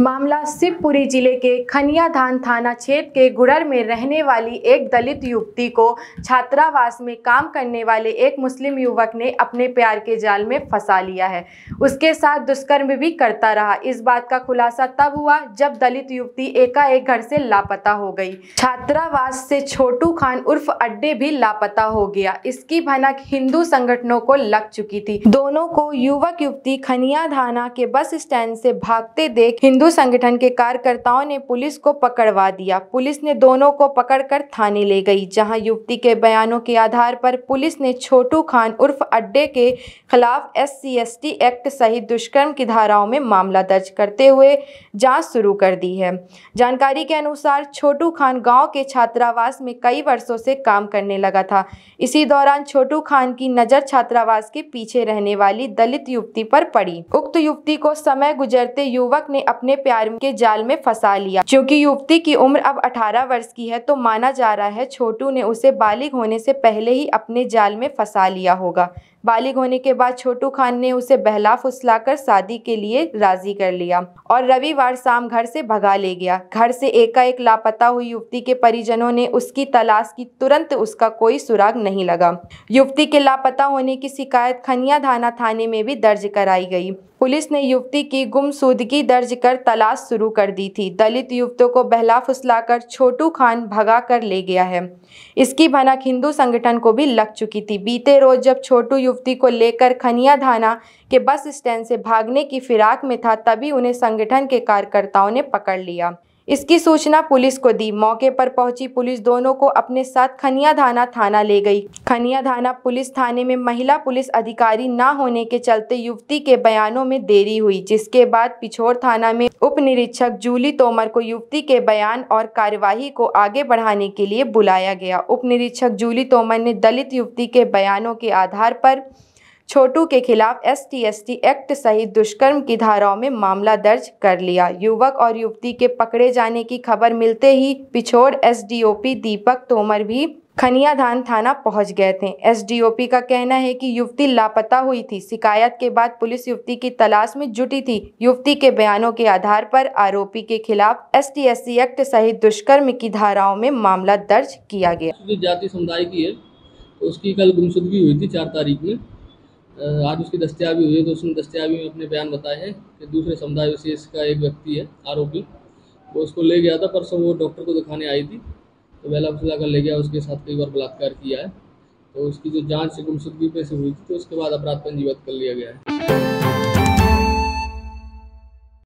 मामला शिवपुरी जिले के खनियाधान थाना क्षेत्र के गुड़र में रहने वाली एक दलित युवती को छात्रावास में काम करने वाले एक मुस्लिम युवक ने अपने प्यार के जाल में फंसा लिया है उसके साथ दुष्कर्म भी करता रहा इस बात का खुलासा तब हुआ जब दलित युवती एकाएक घर से लापता हो गई छात्रावास से छोटू खान उर्फ अड्डे भी लापता हो गया इसकी भनक हिंदू संगठनों को लग चुकी थी दोनों को युवक युवती खनिया थाना के बस स्टैंड से भागते देख हिंदू हिंदू संगठन के कार्यकर्ताओं ने पुलिस को पकड़वा दिया पुलिस ने दोनों को पकड़कर थाने ले गई जहां युवती के बयानों के आधार पर पुलिस ने छोटू खान उर्फ अड्डे के खिलाफ एस सी एक्ट सहित दुष्कर्म की धाराओं में मामला दर्ज करते हुए जांच शुरू कर दी है जानकारी के अनुसार छोटू खान गाँव के छात्रावास में कई वर्षों से काम करने लगा था इसी दौरान छोटू खान की नज़र छात्रावास के पीछे रहने वाली दलित युवती पर पड़ी उक्त युवती को समय गुजरते युवक ने अपने उन्हें प्यार के जाल में फंसा लिया क्योंकि युवती की उम्र अब 18 वर्ष की है तो माना जा रहा है छोटू ने उसे बालिग होने से पहले ही अपने जाल में फंसा लिया होगा बालिग होने के बाद छोटू खान ने उसे बहला फुसलाकर शादी के लिए राजी कर लिया और रविवार शाम घर से भगा ले गया घर से एकाएक लापता हुई युवती के परिजनों ने उसकी तलाश की तुरंत उसका कोई सुराग नहीं लगा युवती के लापता होने की शिकायत खनिया थाना थाने में भी दर्ज कराई गई पुलिस ने युवती की गुमसुदगी दर्ज कर तलाश शुरू कर दी थी दलित युवतों को बहला फुसलाकर छोटू खान भगा कर ले गया है इसकी भनक हिंदू संगठन को भी लग चुकी थी बीते रोज जब छोटू युवती को लेकर खनिया थाना के बस स्टैंड से भागने की फिराक में था तभी उन्हें संगठन के कार्यकर्ताओं ने पकड़ लिया इसकी सूचना पुलिस को दी मौके पर पहुंची पुलिस दोनों को अपने साथ खनिया थाना थाना ले गई खनिया धाना पुलिस थाने में महिला पुलिस अधिकारी न होने के चलते युवती के बयानों में देरी हुई जिसके बाद पिछोर थाना में उप निरीक्षक जूली तोमर को युवती के बयान और कार्यवाही को आगे बढ़ाने के लिए बुलाया गया उप निरीक्षक जूली तोमर ने दलित युवती के बयानों के आधार पर छोटू के खिलाफ एस टी एक्ट सहित दुष्कर्म की धाराओं में मामला दर्ज कर लिया युवक और युवती के पकड़े जाने की खबर मिलते ही पिछोड़ एस दीपक तोमर भी खनियाधान थाना पहुंच गए थे एसडीओपी का कहना है कि युवती लापता हुई थी शिकायत के बाद पुलिस युवती की तलाश में जुटी थी युवती के बयानों के आधार पर आरोपी के खिलाफ टी एक्ट सहित दुष्कर्म की धाराओं में मामला दर्ज किया गया जाति समुदाय की है उसकी कल गुमशुदगी हुई थी चार तारीख में आज उसकी दस्तियाबी हुई है तो उसने दस्तियाबी में अपने बयान बताए हैं कि दूसरे समुदाय विशेष का एक व्यक्ति है आरोपी वो उसको ले गया था परसों वो डॉक्टर को दिखाने आई थी तो बेला फुला कर ले गया उसके साथ कई बार बलात्कार किया है तो उसकी जो जाँच गुमशुदगी पे से हुई थी तो उसके बाद अपराध पंजीबद्ध कर लिया गया है